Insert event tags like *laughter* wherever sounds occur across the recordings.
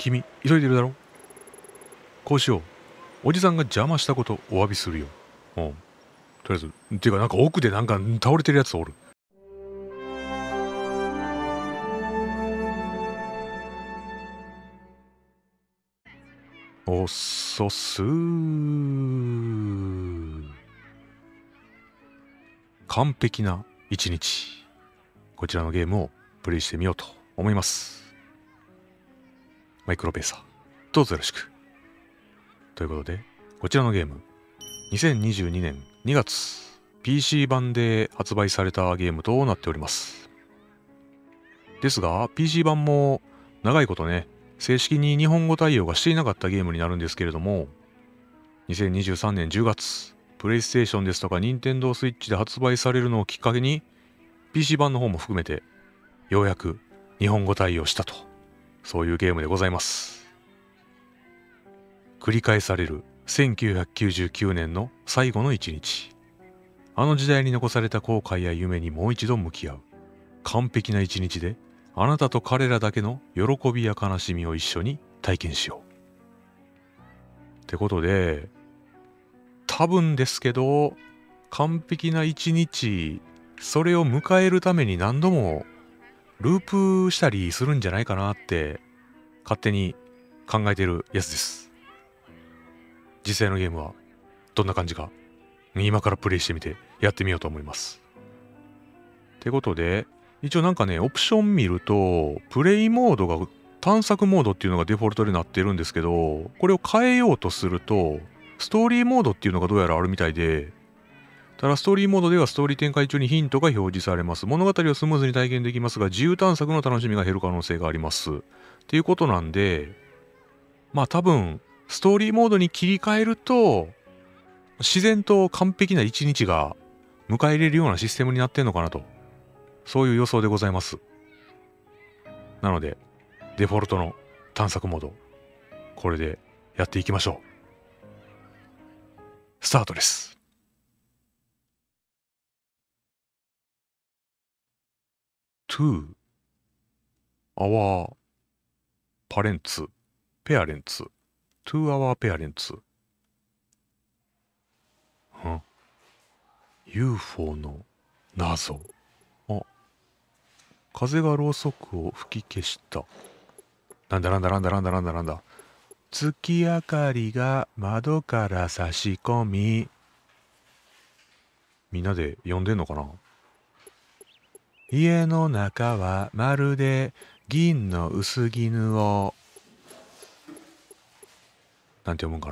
君急いでるだろこうしようおじさんが邪魔したことお詫びするようんとりあえずっていうかなんか奥でなんか倒れてるやつおるおっそす完璧な一日こちらのゲームをプレイしてみようと思いますマイクロペーサー。どうぞよろしく。ということで、こちらのゲーム、2022年2月、PC 版で発売されたゲームとなっております。ですが、PC 版も長いことね、正式に日本語対応がしていなかったゲームになるんですけれども、2023年10月、プレイステーションですとか Nintendo Switch で発売されるのをきっかけに、PC 版の方も含めて、ようやく日本語対応したとそういうゲームでございます。繰り返される1999年の最後の一日。あの時代に残された後悔や夢にもう一度向き合う。完璧な一日で、あなたと彼らだけの喜びや悲しみを一緒に体験しよう。ってことで、多分ですけど、完璧な一日、それを迎えるために何度もループしたりするんじゃないかなって勝手に考えてるやつです。実際のゲームはどんな感じか今からプレイしてみてやってみようと思います。ってことで一応なんかねオプション見るとプレイモードが探索モードっていうのがデフォルトになってるんですけどこれを変えようとするとストーリーモードっていうのがどうやらあるみたいでただ、ストーリーモードではストーリー展開中にヒントが表示されます。物語をスムーズに体験できますが、自由探索の楽しみが減る可能性があります。っていうことなんで、まあ多分、ストーリーモードに切り替えると、自然と完璧な一日が迎え入れるようなシステムになってんのかなと。そういう予想でございます。なので、デフォルトの探索モード、これでやっていきましょう。スタートです。to our parents, parents, to our parents. ん UFO の謎。あ、風がろうそくを吹き消した。なんだなんだなんだなんだなんだなんだ。月明かりが窓から差し込み。みんなで呼んでんのかな家の中はまるで銀の薄絹を、なんて読むんか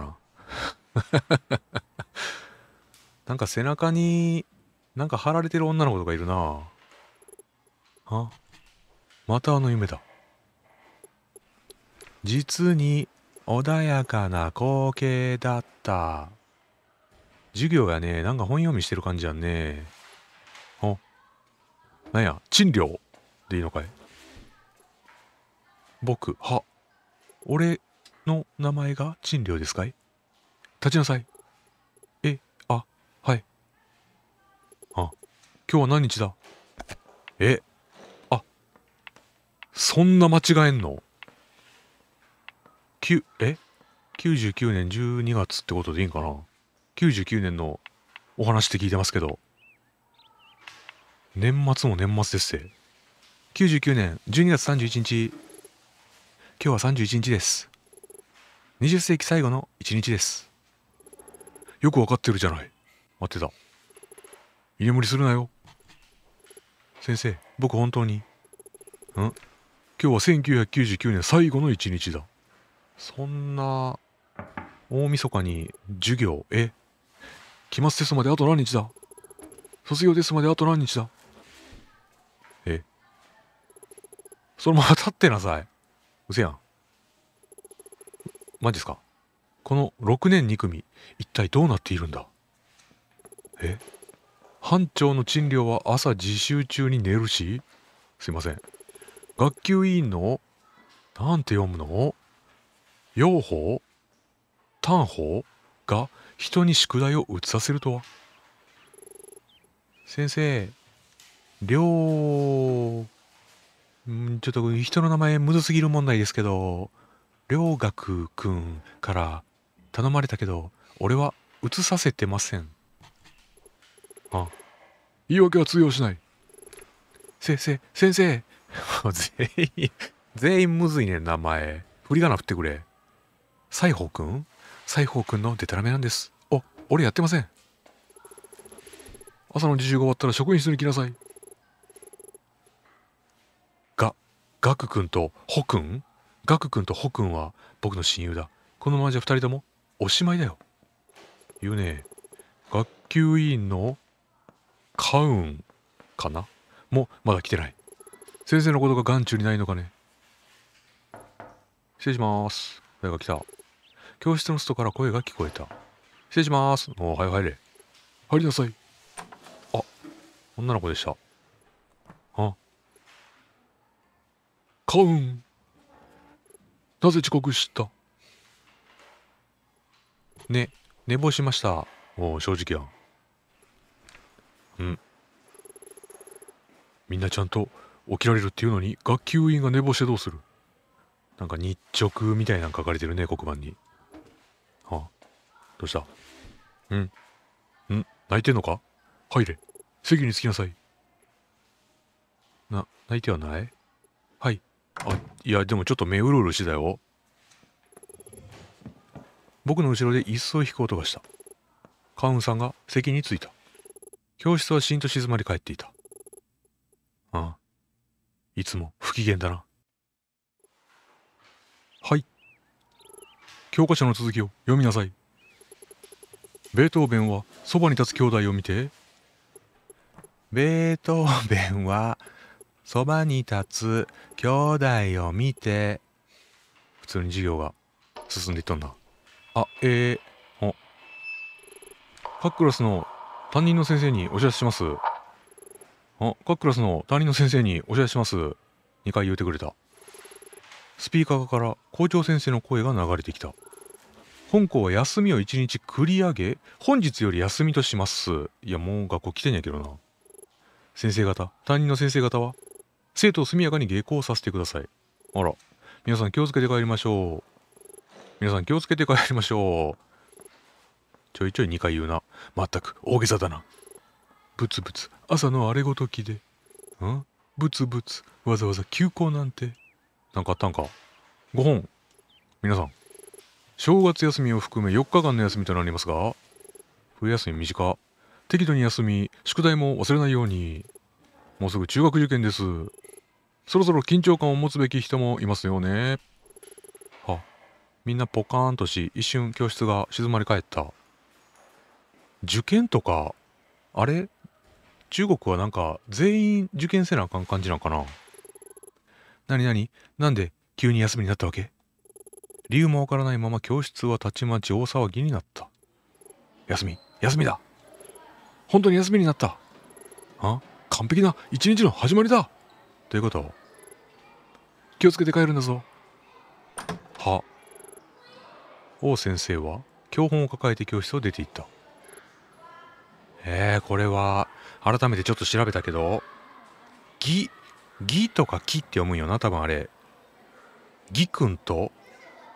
な。*laughs* なんか背中に、なんか貼られてる女の子とかいるなあ、またあの夢だ。実に穏やかな光景だった。授業やね、なんか本読みしてる感じやんね。なんや、賃料でいいのかい僕、は、俺の名前が賃料ですかい立ちなさい。え、あ、はい。あ、今日は何日だえ、あ、そんな間違えんのきえ99年12月ってことでいいんかな99年のお話って聞いてますけど年末も年末ですせ99年12月31日今日は31日です20世紀最後の1日ですよくわかってるじゃない待ってた入れりするなよ先生僕本当にん今日は1999年最後の1日だそんな大晦日に授業え期末テストまであと何日だ卒業テストまであと何日だそのまま立ってなさい。うせやん。マジっすかこの6年2組、一体どうなっているんだえ班長の賃料は朝自習中に寝るしすいません。学級委員の、なんて読むの養法単法が人に宿題を移させるとは先生、りょう、うんちょっと人の名前むずすぎる問題ですけど両学くんから頼まれたけど俺は移させてませんあ言い訳は通用しない先生先生 *laughs* 全員全員むずいね名前振り仮名振ってくれ西宝くん西宝くんのデタラメなんですお俺やってません朝の自習が終わったら職員室に来なさいガク君とホ君ガク君とホ君は僕の親友だこのままじゃ二人ともおしまいだよ言うね学級委員のカウンかなもまだ来てない先生のことが眼中にないのかね失礼します誰が来た教室の外から声が聞こえた失礼しますおはよう入れ入りなさいあ女の子でしたあウンなぜ遅刻したね寝坊しましたおお正直やうんみんなちゃんと起きられるっていうのに学級委員が寝坊してどうするなんか日直みたいなの書かれてるね黒板にはあどうしたうんうん泣いてんのか入れ席に着きなさいな泣いてはないあいやでもちょっと目うろうろしてたよ僕の後ろで椅子を引く音がしたカウンさんが席に着いた教室はしんと静まり返っていたああいつも不機嫌だなはい教科書の続きを読みなさいベートーベンはそばに立つ兄弟を見てベートーベンはそばに立つ兄弟を見て、普通に授業が進んでいったんだ。あ、えー、あ。カックロスの担任の先生にお知らせします。あ、カックロスの担任の先生にお知らせします。2回言うてくれた。スピーカーから校長先生の声が流れてきた。本校は休みを1日繰り上げ、本日より休みとします。いや、もう学校来てんやけどな。先生方、担任の先生方は生徒を速やかに下校させてください。あら、皆さん気をつけて帰りましょう。皆さん気をつけて帰りましょう。ちょいちょい2回言うな。まったく、大げさだな。ブツブツ、朝の荒れごときで。んブツブツ、わざわざ休校なんて。なんかあったんか。5本。皆さん、正月休みを含め4日間の休みとなりますが、冬休み短。適度に休み、宿題も忘れないように。もうすぐ中学受験です。そろそろ緊張感を持つべき人もいますよね。あ、みんなポカーンとし、一瞬教室が静まり返った。受験とか、あれ中国はなんか全員受験せなあかん感じなんかな何何なんで急に休みになったわけ理由もわからないまま教室はたちまち大騒ぎになった休み休みだ本当に休みになったあ完璧な一日の始まりだどういうこと気をつけて帰るんだぞ。は。王先生は教本を抱えて教室を出て行った。えー、これは改めてちょっと調べたけど、ぎ、ぎとかきって読むんよな、多分あれ。ぎくんと、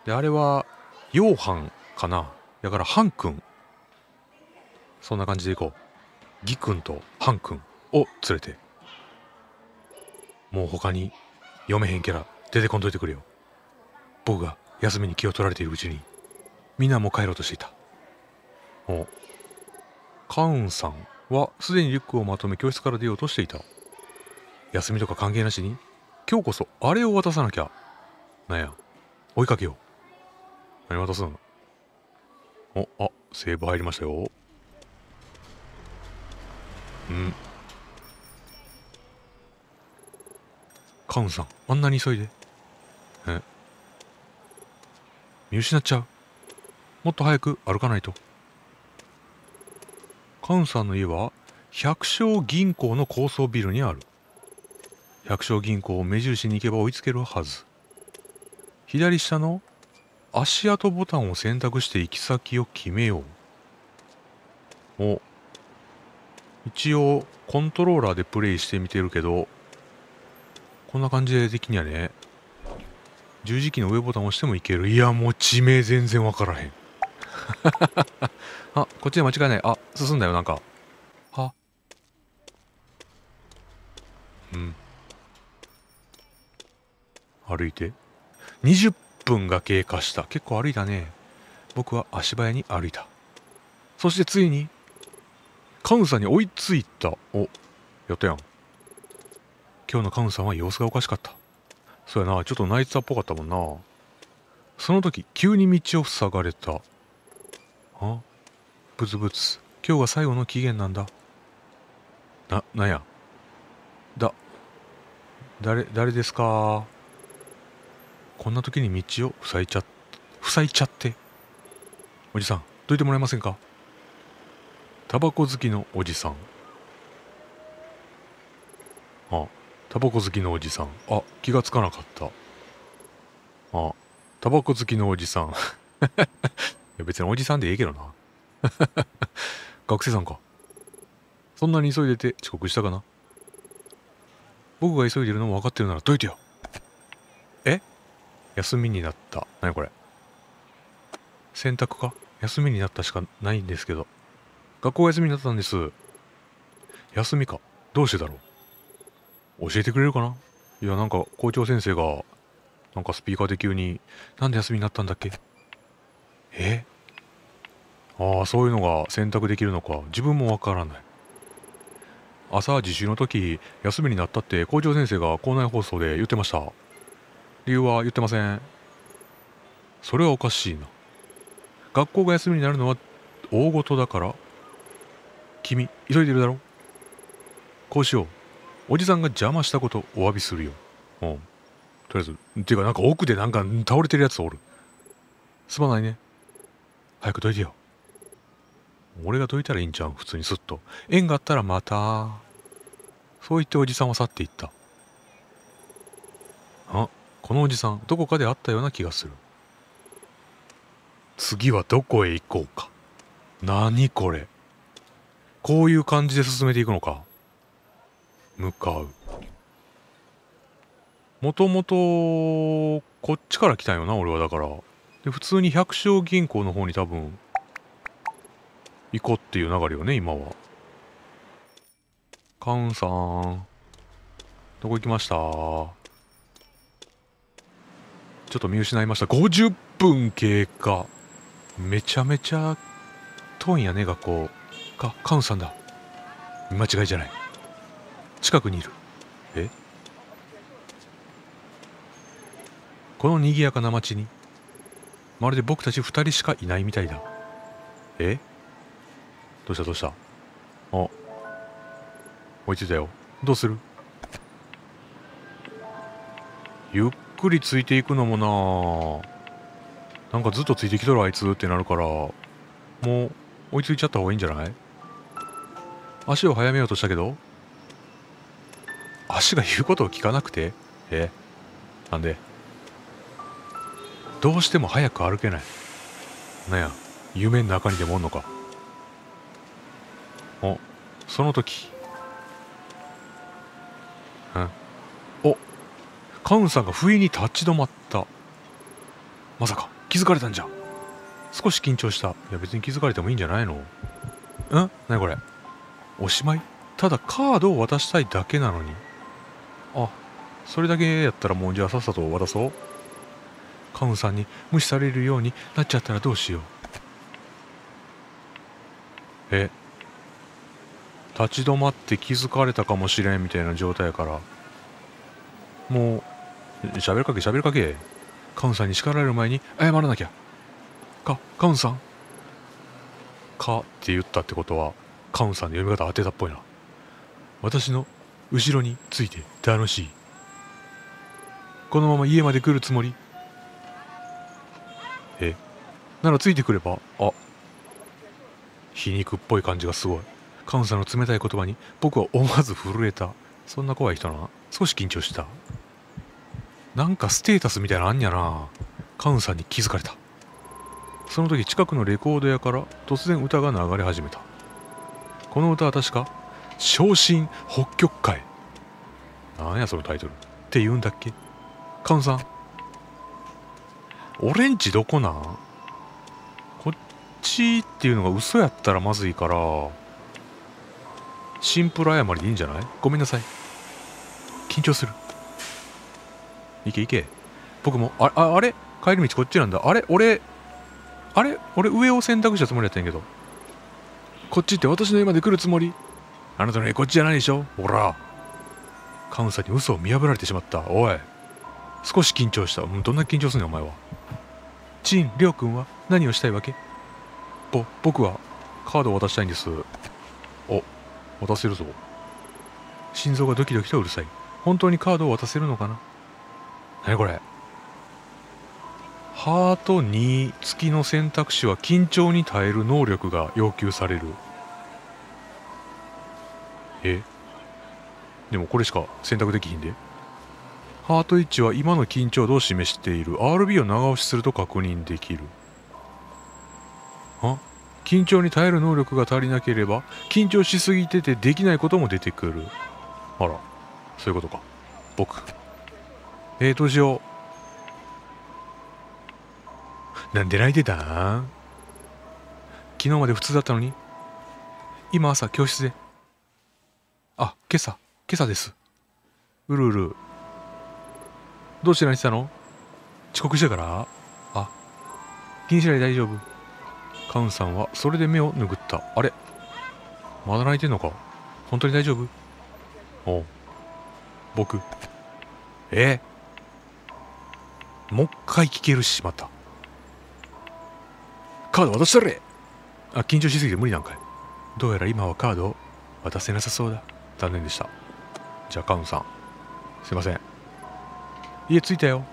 で、あれは、ヨハンかな。だから、ハンくん。そんな感じでいこう。ぎくんとハンくんを連れて。もう他に読めへんキャラ出てこんといてくれよ僕が休みに気を取られているうちにみんなも帰ろうとしていたおカウンさんはすでにリュックをまとめ教室から出ようとしていた休みとか関係なしに今日こそあれを渡さなきゃなんや追いかけよう何渡すんおあセーブ入りましたようんカウンさんあんなに急いでえ見失っちゃうもっと早く歩かないとカウンさんの家は百姓銀行の高層ビルにある百姓銀行を目印に行けば追いつけるはず左下の足跡ボタンを選択して行き先を決めようお一応コントローラーでプレイしてみてるけどこんな感じでできにはね、十字キーの上ボタンを押してもいける。いや、もう地名全然わからへん。*laughs* あ、こっちで間違いない。あ、進んだよ、なんか。はうん。歩いて。20分が経過した。結構歩いたね。僕は足早に歩いた。そしてついに、カウンさんに追いついた。お、やったやん。今日のカウンさんは様子がおかしかったそうやなちょっとナイツアっぽかったもんなその時急に道を塞がれたあブツブツ今日が最後の期限なんだななんやだ誰誰ですかこんな時に道を塞いちゃ塞いちゃっておじさんどいてもらえませんかタバコ好きのおじさんあタバコ好きのおじさんあ気がつかなかったあタバコ好きのおじさん *laughs* いや別におじさんでええけどな *laughs* 学生さんかそんなに急いでて遅刻したかな僕が急いでるのも分かってるならどいてよえ休みになった何これ洗濯か休みになったしかないんですけど学校休みになったんです休みかどうしてだろう教えてくれるかないや、なんか校長先生が、なんかスピーカーで急に、なんで休みになったんだっけえああ、そういうのが選択できるのか、自分もわからない。朝自習の時、休みになったって校長先生が校内放送で言ってました。理由は言ってません。それはおかしいな。学校が休みになるのは大事だから君急いでるだろこうしようおじさんが邪魔したことお詫びするようんとりあえずっていうかなんか奥でなんか倒れてるやつおるすまないね早くどいてよ俺がどいたらいいんちゃう普通にすっと縁があったらまたそう言っておじさんは去っていったあこのおじさんどこかで会ったような気がする次はどこへ行こうか何これこういう感じで進めていくのか向かうもともとこっちから来たんよな俺はだからで普通に百姓銀行の方に多分行こうっていう流れよね今はカウンさんどこ行きましたちょっと見失いました50分経過めちゃめちゃ遠いんやね学校かカウンさんだ見間違いじゃない近くにいるえこの賑やかな町にまるで僕たち2人しかいないみたいだえどうしたどうしたあ追いついたよどうするゆっくりついていくのもななんかずっとついてきとるあいつってなるからもう追いついちゃった方がいいんじゃない足を速めようとしたけど足が言うことを聞かなくてえなんでどうしても早く歩けないなんや夢の中にでもおんのかおその時うんおカウンさんが不意に立ち止まったまさか気づかれたんじゃ少し緊張したいや別に気づかれてもいいんじゃないのん何これおしまいただカードを渡したいだけなのにあそれだけやったらもうじゃあさっさと渡そうカウンさんに無視されるようになっちゃったらどうしようえ立ち止まって気づかれたかもしれんみたいな状態やからもう喋るかけ喋るかけカウンさんに叱られる前に謝らなきゃかカウンさんかって言ったってことはカウンさんの読み方当てたっぽいな私の後ろについて楽しいこのまま家まで来るつもりえならついてくればあ皮肉っぽい感じがすごいカウンさんの冷たい言葉に僕は思わず震えたそんな怖い人な少し緊張したなんかステータスみたいなのあんやなカウンさんに気づかれたその時近くのレコード屋から突然歌が流れ始めたこの歌は確か「昇進北極海」なんやそのタイトル。って言うんだっけカウンさん。オレンジどこなんこっちっていうのが嘘やったらまずいから、シンプル誤りでいいんじゃないごめんなさい。緊張する。いけいけ。僕も、あああれ帰り道こっちなんだ。あれ俺、あれ俺上を選択したつもりやったんやけど。こっちって私の今で来るつもりあなたの家こっちじゃないでしょほら。カウンさんに嘘を見破られてしまったおい少し緊張した、うん、どんな緊張すんねんお前は陳亮君は何をしたいわけぼ僕はカードを渡したいんですお渡せるぞ心臓がドキドキとうるさい本当にカードを渡せるのかな何これハート2付きの選択肢は緊張に耐える能力が要求されるえでもこれしか選択できひんでハート位置は今の緊張度を示している RB を長押しすると確認できるあ緊張に耐える能力が足りなければ緊張しすぎててできないことも出てくるあらそういうことか僕えー、どうしようなんで泣いてた昨日まで普通だったのに今朝教室であ今朝今朝です。うるうる。どうして何してたの遅刻してからあ、気にしないで大丈夫。カウンさんはそれで目を拭った。あれまだ泣いてんのか本当に大丈夫おう。僕。えもう一回聞けるし、また。カード渡したれあ、緊張しすぎて無理なんかい。どうやら今はカード渡せなさそうだ。残念でした。ジャカウンさんすいません家着いたよ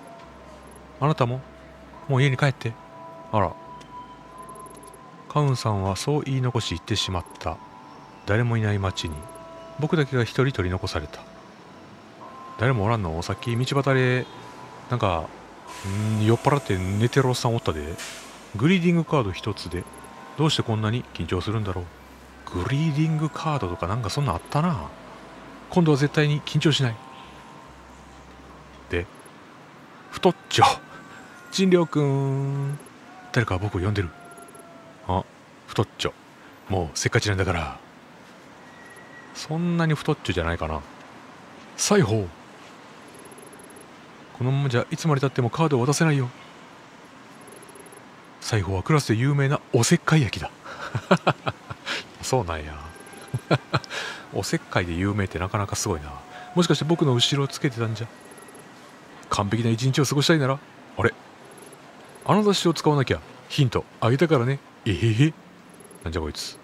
あなたももう家に帰ってあらカウンさんはそう言い残し行ってしまった誰もいない町に僕だけが一人取り残された誰もおらんのさっき道端でなんかん酔っ払って寝てるおっさんおったでグリーディングカード一つでどうしてこんなに緊張するんだろうグリーディングカードとかなんかそんなあったな今度は絶対に緊張しないで太っちょ陳良くん誰か僕を呼んでるあ太っちょもうせっかちなんだからそんなに太っちょじゃないかな裁縫このままじゃいつまでたってもカードを渡せないよ裁縫はクラスで有名なおせっかい焼きだ *laughs* そうなんや *laughs* おせっかいで有名ってなかなかすごいなもしかして僕の後ろをつけてたんじゃ完璧な一日を過ごしたいならあれあの雑誌を使わなきゃヒントあげたからねえへ、へなんじゃこいつ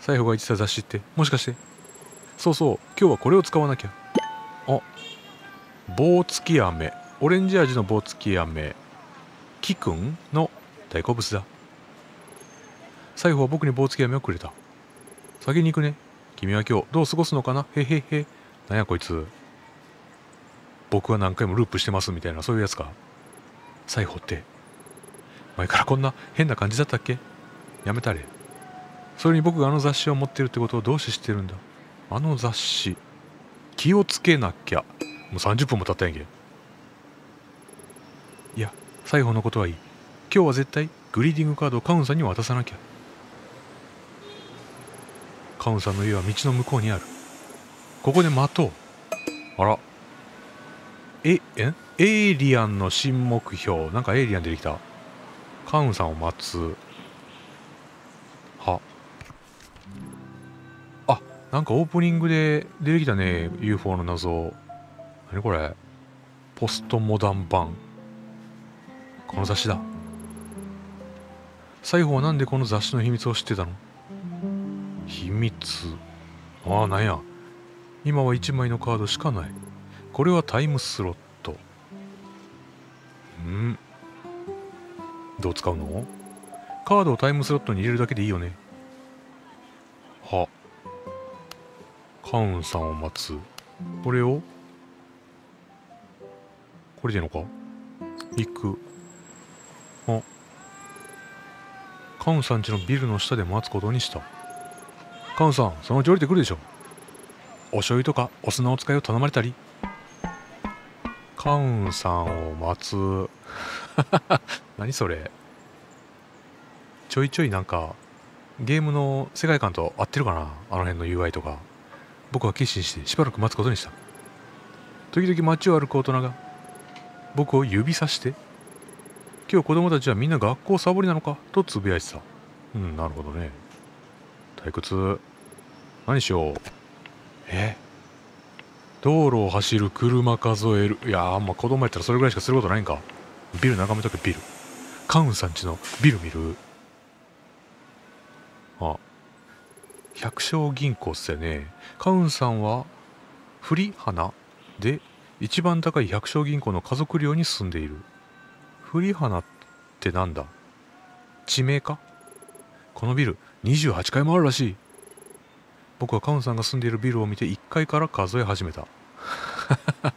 最後が言ってた雑誌ってもしかしてそうそう今日はこれを使わなきゃあ棒付き飴オレンジ味の棒付き飴キくんの大好物だ最後は僕に棒付き飴をくれた先に行くね。君は今日どう過ごすのかなへへへ。なんやこいつ。僕は何回もループしてますみたいなそういうやつか。最後って。前からこんな変な感じだったっけやめたれ。それに僕があの雑誌を持ってるってことをどうして知ってるんだあの雑誌。気をつけなきゃ。もう30分も経ったやんけ。いや、最後のことはいい。今日は絶対グリーディングカードをカウンさんに渡さなきゃ。カウンさんの家は道の向こうにあるここで待とうあらええエイリアンの新目標なんかエイリアン出てきたカウンさんを待つはあなんかオープニングで出てきたね UFO の謎何これポストモダン版この雑誌だ西郷はなんでこの雑誌の秘密を知ってたの秘密ああなんや今は1枚のカードしかないこれはタイムスロットうんどう使うのカードをタイムスロットに入れるだけでいいよねはカウンさんを待つこれをこれでいいのか行くあカウンさんちのビルの下で待つことにしたカンさんそのうち降りてくるでしょお醤油とかお砂を使いを頼まれたりカウンさんを待つ *laughs* 何それちょいちょいなんかゲームの世界観と合ってるかなあの辺の UI とか僕は決心してしばらく待つことにした時々街を歩く大人が僕を指さして今日子供たちはみんな学校サボりなのかとつぶやいてたうんなるほどね退屈。何しよう。え道路を走る車数える。いやあんま子供やったらそれぐらいしかすることないんか。ビル眺めとけ、ビル。カウンさんちのビル見る。あ、百姓銀行っすよね。カウンさんは、振り花で、一番高い百姓銀行の家族寮に住んでいる。振り花ってなんだ地名かこのビル、28階もあるらしい僕はカウンさんが住んでいるビルを見て1階から数え始めた *laughs*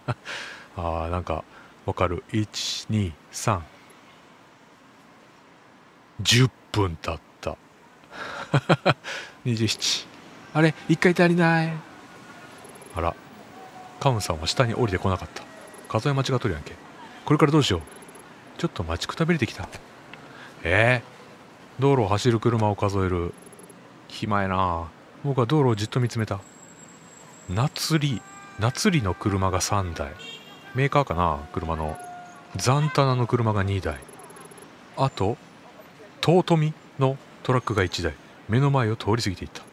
あーなんかわかる12310分経った27 *laughs* あれ1回足りないあらカウンさんは下に降りてこなかった数え間違っとるやんけこれからどうしようちょっと待ちくたびれてきたえー、道路を走る車を数える暇やな僕は道路をじっと見つめた夏り夏りの車が3台メーカーかな車のザンタナの車が2台あと遠富のトラックが1台目の前を通り過ぎていった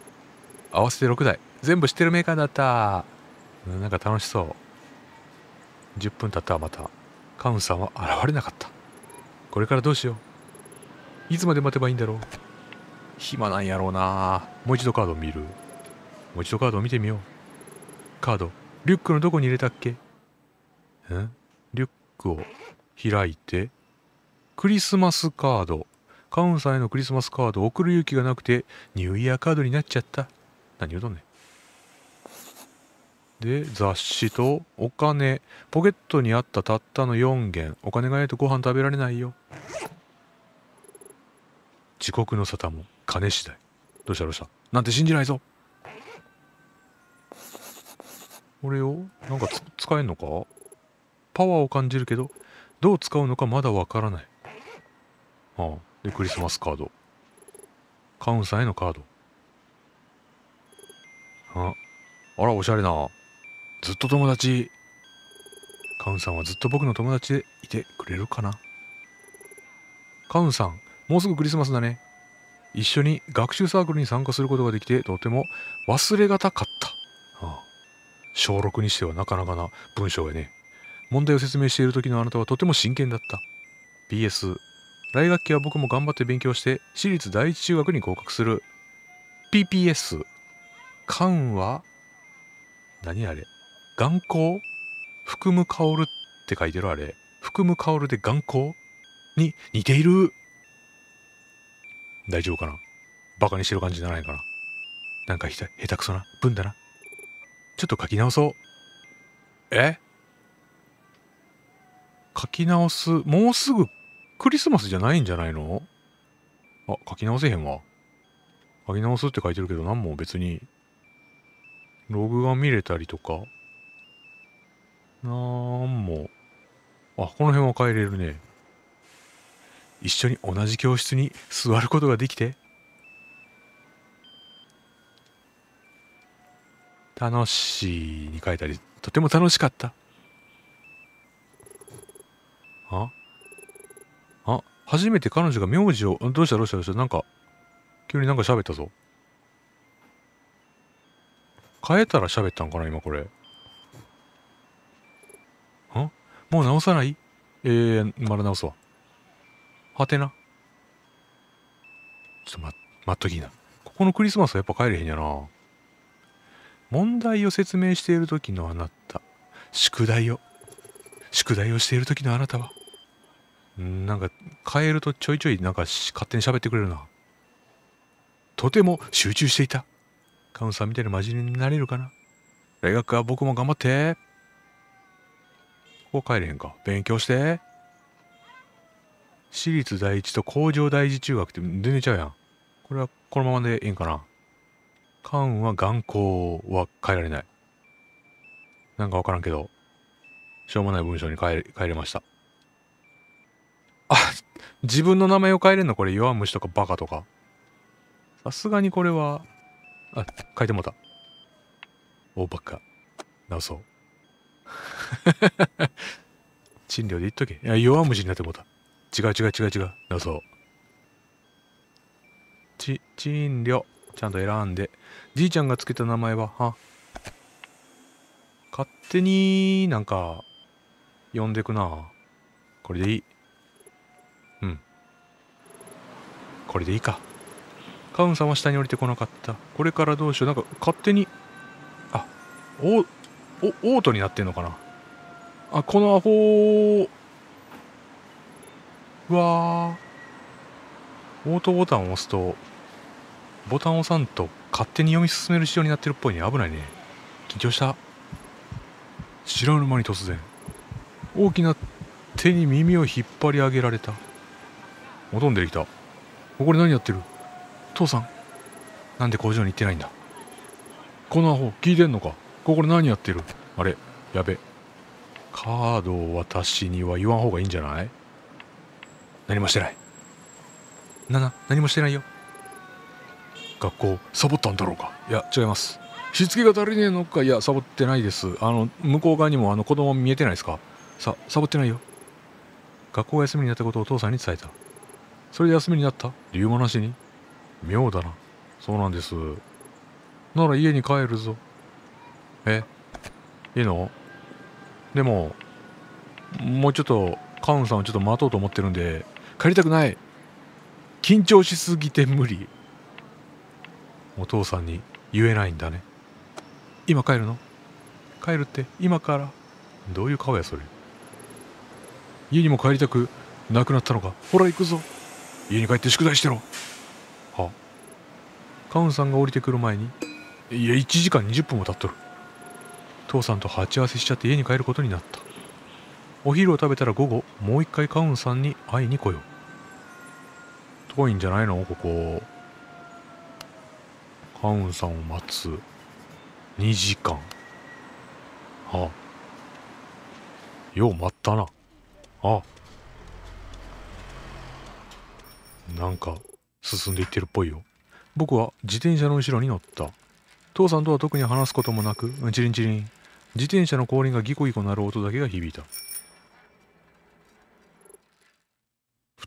合わせて6台全部知ってるメーカーだったなんか楽しそう10分経ったまたカウンさんは現れなかったこれからどうしよういつまで待てばいいんだろう暇なんやろうなもう一度カードを見るもう一度カードを見てみようカードリュックのどこに入れたっけんリュックを開いてクリスマスカードカウンさんへのクリスマスカード送る勇気がなくてニューイヤーカードになっちゃった何言うとんねんで雑誌とお金ポケットにあったたったの4元お金がないとご飯食べられないよ地獄の沙汰も金次第どうしたどうしたなんて信じないぞ俺よなんか使えんのかパワーを感じるけどどう使うのかまだわからないああでクリスマスカードカウンさんへのカードああらおしゃれなずっと友達カウンさんはずっと僕の友達でいてくれるかなカウンさんもうすぐクリスマスだね。一緒に学習サークルに参加することができてとても忘れがたかった。ああ小6にしてはなかなかな文章がね。問題を説明している時のあなたはとても真剣だった。b s 来学期は僕も頑張って勉強して私立第一中学に合格する。PPS、缶は何あれ眼光含む薫って書いてるあれ。含む薫で眼光に似ている大丈夫かなバカにしてる感じじゃないかななんかひた下手くそな文だなちょっと書き直そうえ書き直すもうすぐクリスマスじゃないんじゃないのあ書き直せへんわ書き直すって書いてるけど何も別にログが見れたりとかなんもあこの辺は変えれるね一緒に同じ教室に座ることができて楽しいに書いたりとても楽しかったああ初めて彼女が名字をどうしたどうしたどうしたなんか急になんか喋ったぞ変えたら喋ったんかな今これんもう直さないえー、まだ直すわはてなちょっと待、ま、っときなここのクリスマスはやっぱ帰れへんやな問題を説明している時のあなた宿題を宿題をしている時のあなたはなんか変えるとちょいちょいなんか勝手に喋ってくれるなとても集中していたカウンさんみたいに真面目になれるかな大学は僕も頑張ってここ帰れへんか勉強して私立第一と工場第一中学って全然ちゃうやん。これはこのままでええんかな。関は眼光は変えられない。なんかわからんけど、しょうもない文章に変え変えれました。あ、自分の名前を変えれんのこれ、弱虫とかバカとか。さすがにこれは、あ、変えてもうた。おバカ。直そう。賃 *laughs* 料で言っとけ。いや、弱虫になってもうた。違う違う違う違うう。ちりょ。ちゃんと選んでじいちゃんがつけた名前はは勝手になんか呼んでくなこれでいいうんこれでいいかカウンさんは下に降りてこなかったこれからどうしようなんか勝手にあおおオートになってんのかなあこのアホうわーオートボタンを押すとボタンを押さんと勝手に読み進める仕様になってるっぽいね危ないね緊張した知らぬ間に突然大きな手に耳を引っ張り上げられた戻んできたここで何やってる父さんなんで工場に行ってないんだこのアホ聞いてんのかここで何やってるあれやべカードを私には言わん方がいいんじゃない何もしてないなな何もしてないよ学校サボったんだろうかいや違いますしつけが足りねえのかいやサボってないですあの向こう側にもあの子供見えてないですかさサボってないよ学校休みになったことをお父さんに伝えたそれで休みになった理由もなしに妙だなそうなんですなら家に帰るぞえいいのでももうちょっとカウンさんをちょっと待とうと思ってるんで帰りたくない緊張しすぎて無理お父さんに言えないんだね今帰るの帰るって今からどういう顔やそれ家にも帰りたくなくなったのかほら行くぞ家に帰って宿題してろはカウンさんが降りてくる前にいや1時間20分も経っとる父さんと鉢合わせしちゃって家に帰ることになったお昼を食べたら午後もう一回カウンさんに会いに来よう遠いんじゃないのここカウンさんを待つ2時間あよう待ったなあなんか進んでいってるっぽいよ僕は自転車の後ろに乗った父さんとは特に話すこともなくチリンチリン自転車の後輪がギコギコ鳴る音だけが響いた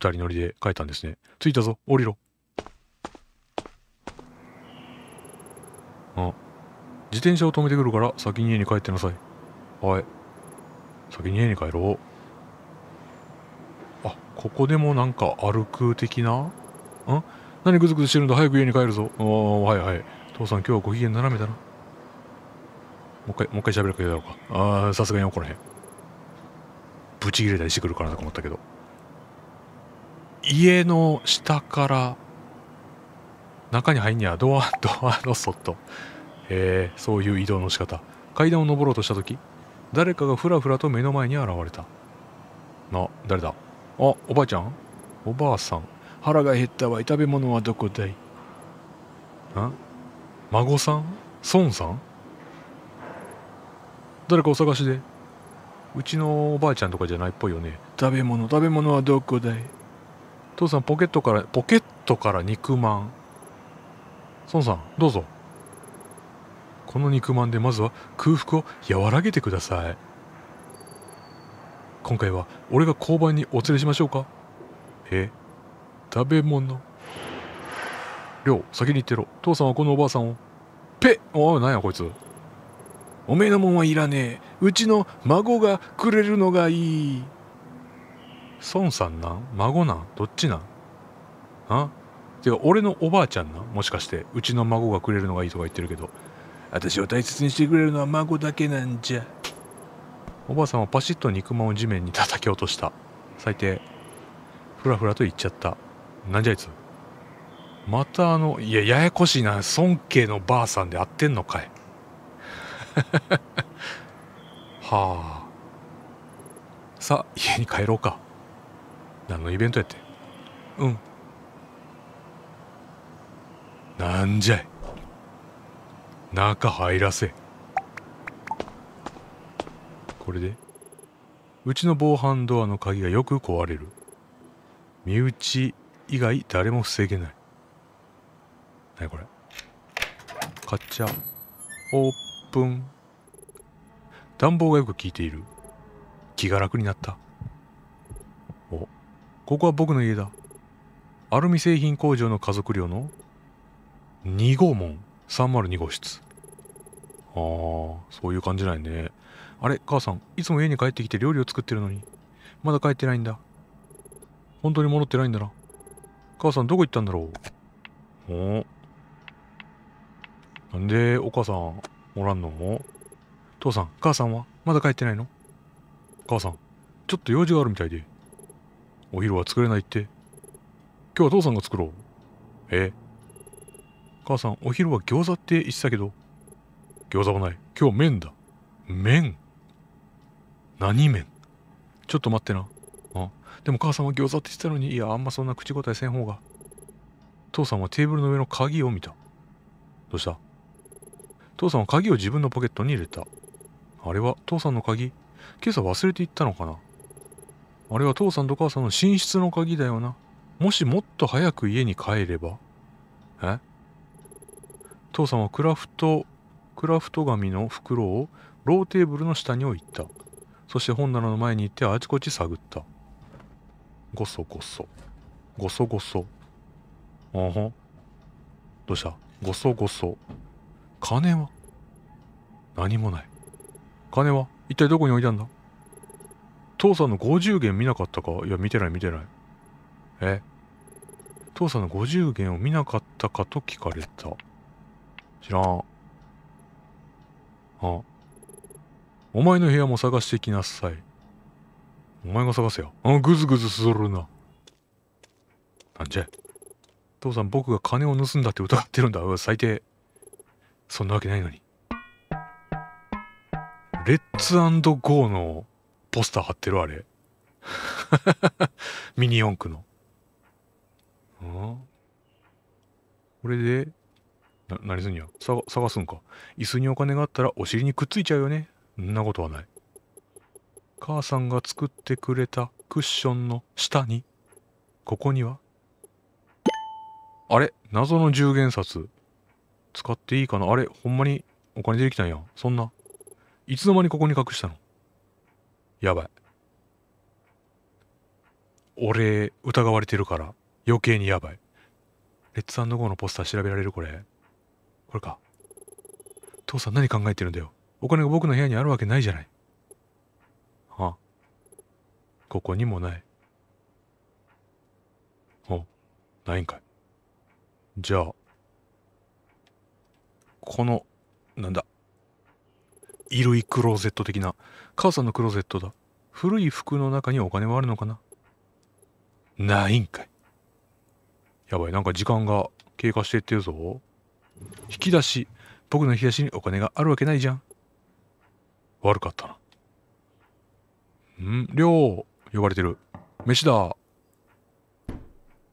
二人乗りで帰ったんですね。着いたぞ、降りろ。あ、自転車を止めてくるから先に家に帰ってなさい。はい。先に家に帰ろう。あ、ここでもなんか歩く的なん何グズグズしてるんだ早く家に帰るぞ。ああ、はいはい。父さん今日はご機嫌斜めだな。もう一回、もう一回喋るかけだろうか。ああ、さすがに怒らへん。ブチ切れたりしてくるからなと思ったけど。家の下から中に入んにはドアドアの外へえそういう移動の仕方階段を上ろうとした時誰かがふらふらと目の前に現れたな誰だあおばあちゃんおばあさん腹が減ったわい食べ物はどこだいん孫さん孫さん誰かお探しでうちのおばあちゃんとかじゃないっぽいよね食べ物食べ物はどこだい父さんポケットからポケットから肉まん孫さんどうぞこの肉まんでまずは空腹を和らげてください今回は俺が交番にお連れしましょうかえ食べ物りょう先に言ってろ父さんはこのおばあさんをペッおい何やこいつおめえのもんはいらねえうちの孫がくれるのがいい孫さんなん孫なんどっちなんあてか俺のおばあちゃんなんもしかしてうちの孫がくれるのがいいとか言ってるけど私を大切にしてくれるのは孫だけなんじゃおばあさんはパシッと肉まんを地面に叩き落とした最低ふらふらと言っちゃったなんじゃあいつまたあのいやややこしいな尊敬のばあさんで合ってんのかい *laughs* はあさあ家に帰ろうか何のイベントやってうんなんじゃい中入らせこれでうちの防犯ドアの鍵がよく壊れる身内以外誰も防げない何これカッチャオープン暖房がよく効いている気が楽になったここは僕の家だアルミ製品工場の家族寮の2号門302号室ああそういう感じないねあれ母さんいつも家に帰ってきて料理を作ってるのにまだ帰ってないんだ本当に戻ってないんだな母さんどこ行ったんだろうおなんでお母さんおらんの父さん母さんはまだ帰ってないの母さんちょっと用事があるみたいでお昼は作れないって今日は父さんが作ろうえ母さんお昼は餃子って言ってたけど餃子もない今日麺だ麺何麺ちょっと待ってなあでも母さんは餃子って言ってたのにいやあんまそんな口答えせん方が父さんはテーブルの上の鍵を見たどうした父さんは鍵を自分のポケットに入れたあれは父さんの鍵今朝忘れていったのかなあれは父さんと母さんの寝室の鍵だよな。もしもっと早く家に帰れば。え父さんはクラフト、クラフト紙の袋をローテーブルの下に置いた。そして本棚の前に行ってあちこち探った。ごそごそ。ごそごそ。あは。どうしたごそごそ。金は何もない。金は一体どこに置いたんだ父さんの50元見なかったかいや、見てない見てない。え父さんの50元を見なかったかと聞かれた。知らん。あ。お前の部屋も探してきなさい。お前が探せよ。あ、ぐずぐずするな。なんじゃ。父さん、僕が金を盗んだって疑ってるんだ。最低。そんなわけないのに。レッツゴーのポスター貼ってるあれ。*laughs* ミニ四駆の。うんこれで、な、何すんや探探すんか。椅子にお金があったらお尻にくっついちゃうよね。んなことはない。母さんが作ってくれたクッションの下に、ここには、あれ謎の十元札。使っていいかなあれほんまにお金出てきたんや。そんな。いつの間にここに隠したのやばい俺疑われてるから余計にやばいレッツゴーのポスター調べられるこれこれか父さん何考えてるんだよお金が僕の部屋にあるわけないじゃないはここにもないおないんかいじゃあこのなんだ衣類クローゼット的な母さんのクローゼットだ。古い服の中にお金はあるのかなないんかい。やばい、なんか時間が経過していってるぞ。引き出し。僕の引き出しにお金があるわけないじゃん。悪かったな。ん寮呼ばれてる。飯だ。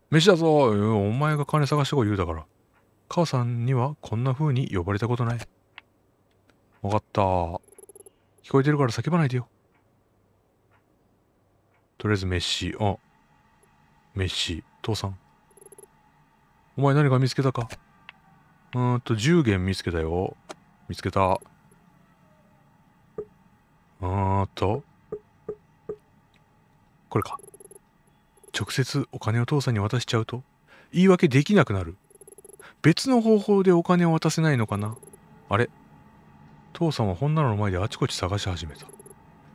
飯だぞお前が金探してこい言うだから。母さんにはこんな風に呼ばれたことない。わかった。聞こえてるから叫ばないでよ。とりあえず飯、あ、飯、父さん。お前何か見つけたかうーんと、10元見つけたよ。見つけた。うーんと、これか。直接お金を父さんに渡しちゃうと、言い訳できなくなる。別の方法でお金を渡せないのかなあれ父さんは本棚の前であちこち探し始めた。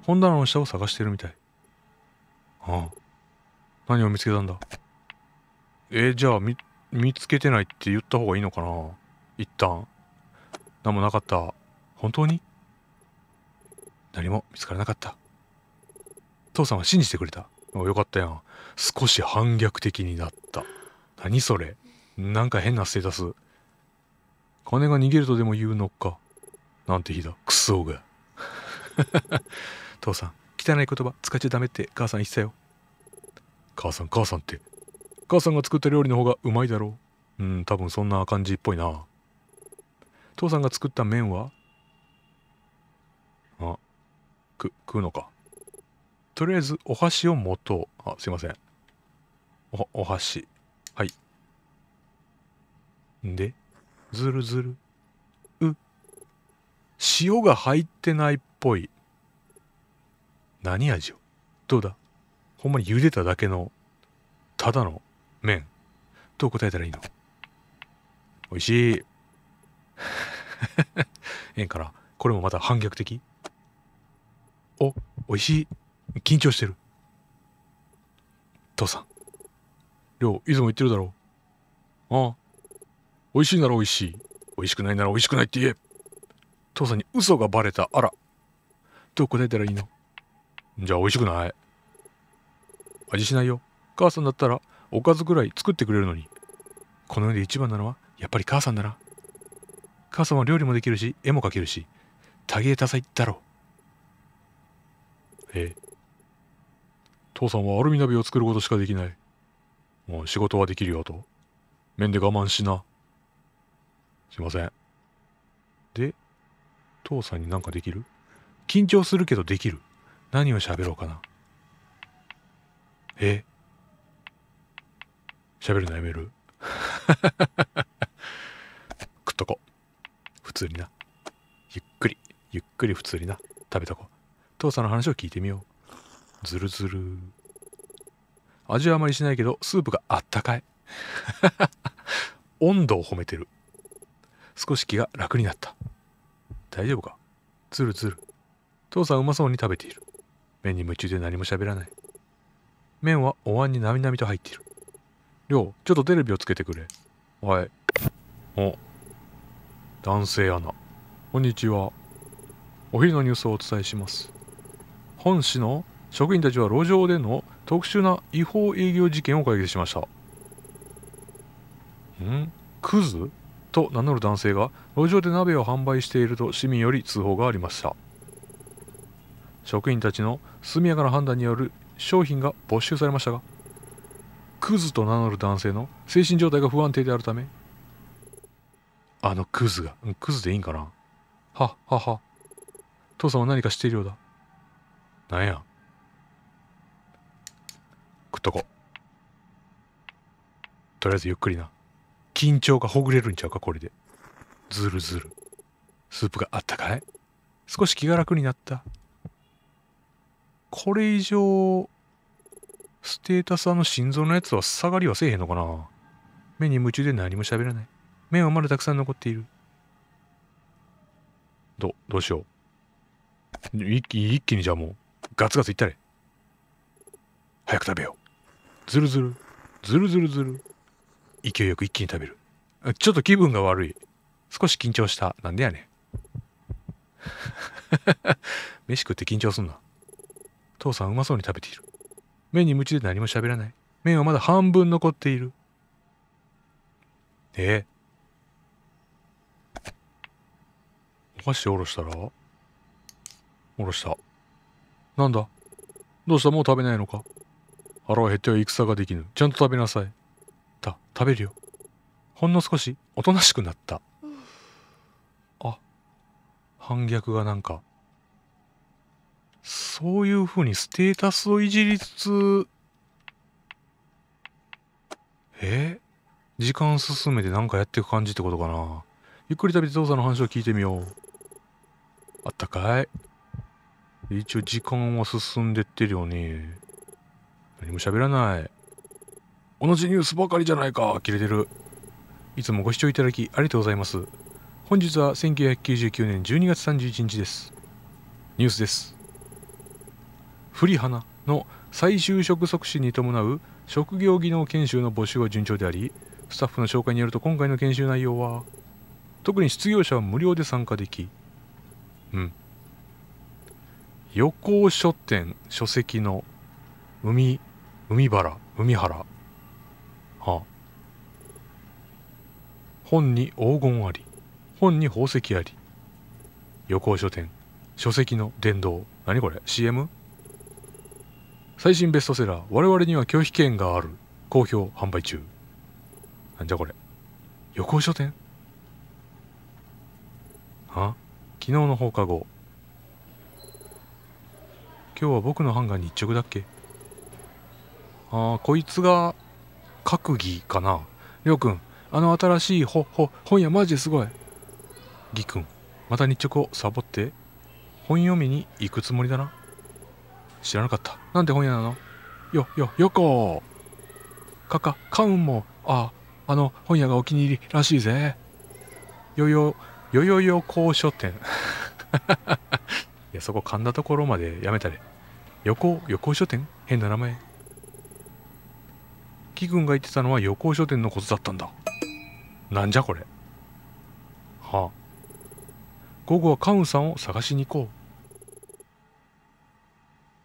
本棚の下を探してるみたい。ああ。何を見つけたんだえー、じゃあ、見つけてないって言った方がいいのかな一旦。何もなかった。本当に何も見つからなかった。父さんは信じてくれた。よかったやん。少し反逆的になった。何それなんか変なステータス。金が逃げるとでも言うのか。なんて日だクソが *laughs* 父さん汚い言葉使っちゃダメって母さん言ってたよ母さん母さんって母さんが作った料理の方がうまいだろううん多分そんな感じっぽいな父さんが作った麺はあく食うのかとりあえずお箸を持とうあすいませんおお箸はいでずるずる塩が入ってないっぽい。何味よどうだほんまに茹でただけの、ただの麺。と答えたらいいの。美味しい。*laughs* ええんかなこれもまた反逆的。お、美味しい。緊張してる。父さん。りょう、いつも言ってるだろう。ああ。美味しいなら美味しい。美味しくないなら美味しくないって言え。父さんに嘘がバレた。あら。どう答えたらいいのじゃあ美味しくない。味しないよ。母さんだったらおかずぐらい作ってくれるのに。この世で一番なのはやっぱり母さんだな。母さんは料理もできるし、絵も描けるし、多芸多彩だろう。ええ。父さんはアルミ鍋を作ることしかできない。もう仕事はできるよと。面で我慢しな。すいません。で、父さんになんかできる緊張するけどできる何を喋ろうかなえ喋るのやめる *laughs* 食っとこ普通になゆっくりゆっくり普通にな食べとこ父さんの話を聞いてみようずるずる味はあまりしないけどスープがあったかい *laughs* 温度を褒めてる少し気が楽になった大丈夫かつルつル。父さんうまそうに食べている。麺に夢中で何も喋らない。麺はお椀になみなみと入っている。りょう、ちょっとテレビをつけてくれ。はい。お、男性アナ。こんにちは。お昼のニュースをお伝えします。本市の職員たちは路上での特殊な違法営業事件を解決しました。んクズと名乗る男性が路上で鍋を販売していると市民より通報がありました職員たちの速やかな判断による商品が没収されましたがクズと名乗る男性の精神状態が不安定であるためあのクズがクズでいいんかなははは父さんは何かしているようだなんや食っとこうとりあえずゆっくりな緊張がほぐれるんちゃうか、これで。ずるずる。スープがあったかい少し気が楽になった。これ以上、ステータスあの心臓のやつは下がりはせえへんのかな目に夢中で何も喋らない。目はまだたくさん残っている。ど、どうしよう。一気一気にじゃあもう、ガツガツいったれ。早く食べよう。ずるずる、ずるずるずる。勢いよく一気に食べる。ちょっと気分が悪い。少し緊張した。なんでやねん。*laughs* 飯食って緊張すんな。父さんうまそうに食べている。麺に夢中で何も喋らない。麺はまだ半分残っている。えお菓子おろしたらおろした。なんだどうしたもう食べないのか腹は減っては戦ができぬ。ちゃんと食べなさい。た食べるよほんの少しおとなしくなった、あ反逆がなんかそういうふうにステータスをいじりつつえ時間進めて何かやっていく感じってことかなゆっくり食べて父さんの話を聞いてみようあったかい一応時間は進んでってるよね何も喋らない同じニュースばかりじゃないか切れてるいつもご視聴いただきありがとうございます本日は1999年12月31日ですニュースですフリハナの再就職促進に伴う職業技能研修の募集は順調でありスタッフの紹介によると今回の研修内容は特に失業者は無料で参加できうん横尾書店書籍の海海原海原本に黄金あり本に宝石あり横尾書店書籍の殿堂何これ CM? 最新ベストセラー我々には拒否権がある好評販売中なんじゃこれ横尾書店あ昨日の放課後今日は僕の班が日直だっけああこいつが閣議かなりょうくんあの新しいほほ本屋マジですごいぎくんまた日直をサボって本読みに行くつもりだな知らなかったなんで本屋なのよよよこかかカウンもああの本屋がお気に入りらしいぜよよよよよこ書店 *laughs* いやそこ噛んだところまでやめたれ横横書店変な名前キ君が言ってたのは横書店のことだったんだなんじゃこれはあ午後はカウンさんを探しに行こう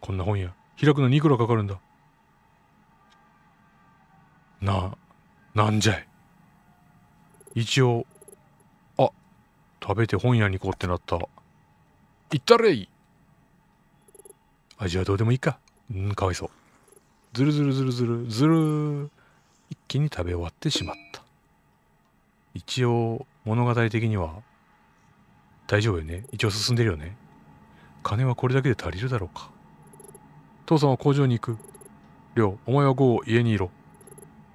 こんな本屋開くのにいくらかかるんだななんじゃい一応あ食べて本屋に行こうってなった行ったれい味はどうでもいいかうんかわいそうずるずるずるずるずる一気に食べ終わってしまった一応物語的には大丈夫よね一応進んでるよね金はこれだけで足りるだろうか父さんは工場に行くりょうお前は午後家にいろ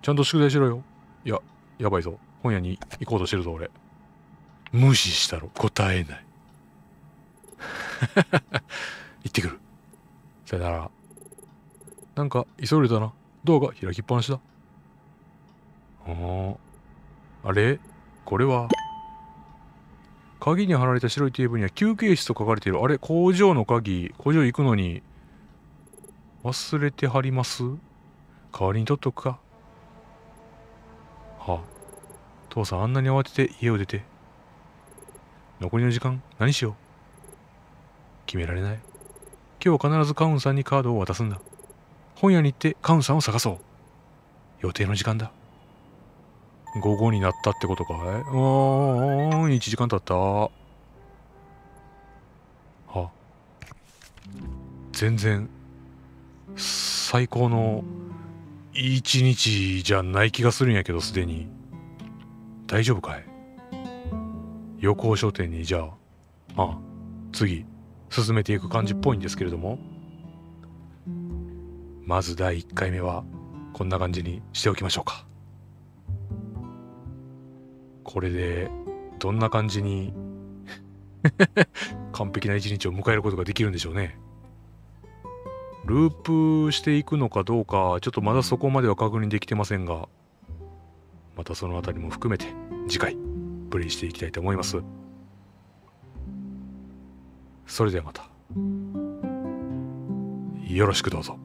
ちゃんと宿題しろよいややばいぞ本屋に行こうとしてるぞ俺無視したろ答えない *laughs* 行ってくるさよならなんか急いでたなドアが開きっぱなしだあああれこれは鍵に貼られた白いテーブルには休憩室と書かれている。あれ工場の鍵。工場行くのに忘れて貼ります代わりに取っとくか。はあ。父さんあんなに慌てて家を出て。残りの時間何しよう決められない。今日は必ずカウンさんにカードを渡すんだ。本屋に行ってカウンさんを探そう。予定の時間だ。午後になったってことかいあーん、1時間経った。あ、全然、最高の一日じゃない気がするんやけど、すでに。大丈夫かい横尾書店にじゃあ、ああ次、進めていく感じっぽいんですけれども。まず第1回目は、こんな感じにしておきましょうか。これでどんな感じに *laughs* 完璧な一日を迎えることができるんでしょうね。ループしていくのかどうか、ちょっとまだそこまでは確認できてませんが、またそのあたりも含めて次回プレイしていきたいと思います。それではまた。よろしくどうぞ。